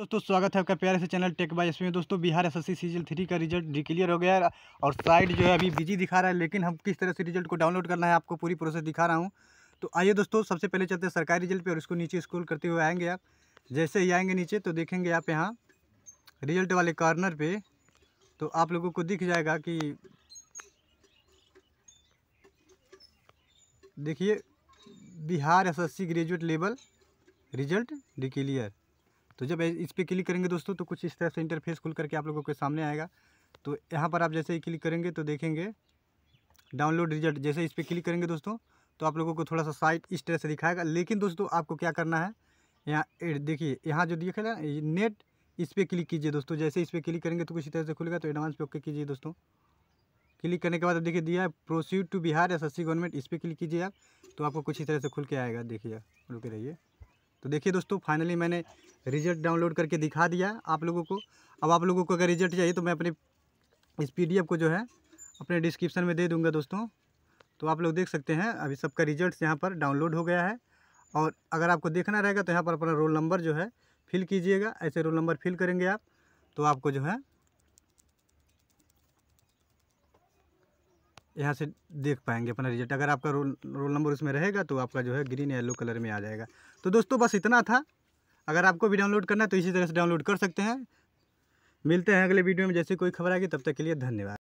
दोस्तों स्वागत है आपका प्यारे से चैनल टेक बाई में दोस्तों बिहार एस एस सी सीजल थ्री का रिजल्ट डिक्लियर हो गया है और साइट जो है अभी बिजी दिखा रहा है लेकिन हम किस तरह से रिजल्ट को डाउनलोड करना है आपको पूरी प्रोसेस दिखा रहा हूँ तो आइए दोस्तों सबसे पहले चलते हैं सरकारी रिजल्ट पर उसको नीचे स्कूल करते हुए आएंगे आप जैसे ही आएंगे नीचे तो देखेंगे आप यहाँ रिजल्ट वाले कॉर्नर पर तो आप लोगों को दिख जाएगा कि देखिए Bihar S S graduate level result declare तो जब इस पर क्लिक करेंगे दोस्तों तो कुछ इस तरह से इंटरफेस खुल करके आप लोगों के सामने आएगा तो यहाँ पर आप जैसे ही क्लिक करेंगे तो देखेंगे डाउनलोड रिजल्ट जैसे इस पर क्लिक करेंगे दोस्तों तो आप लोगों को थोड़ा सा साइट इस तरह से दिखाएगा लेकिन दोस्तों आपको क्या करना है यहाँ देखिए यहाँ जो दिखे ना नेट इस पर क्लिक कीजिए दोस्तों जैसे इस पर क्लिक करेंगे तो कुछ इस तरह से खुलेगा तो एडवांस पे ओके कीजिए दोस्तों क्लिक करने के बाद देखिए दिया है proceed to Bihar S S government इस पर क्लिक कीजिए आप तो आपको कुछ इस तरह से खुल के आएगा देखिए रुके रहिए तो देखिए दोस्तों फाइनली मैंने रिजल्ट डाउनलोड करके दिखा दिया आप लोगों को अब आप लोगों को अगर रिजल्ट चाहिए तो मैं अपने इस पी को जो है अपने डिस्क्रिप्शन में दे दूँगा दोस्तों तो आप लोग देख सकते हैं अभी सबका रिजल्ट यहाँ पर डाउनलोड हो गया है और अगर आपको देखना रहेगा तो यहाँ पर अपना रोल नंबर जो है फिल कीजिएगा ऐसे रोल नंबर फिल करेंगे आप तो आपको जो है यहाँ से देख पाएंगे अपना रिजल्ट अगर आपका रोल रोल नंबर उसमें रहेगा तो आपका जो है ग्रीन येलो कलर में आ जाएगा तो दोस्तों बस इतना था अगर आपको भी डाउनलोड करना है तो इसी तरह से डाउनलोड कर सकते हैं मिलते हैं अगले वीडियो में जैसे कोई खबर आएगी तब तक के लिए धन्यवाद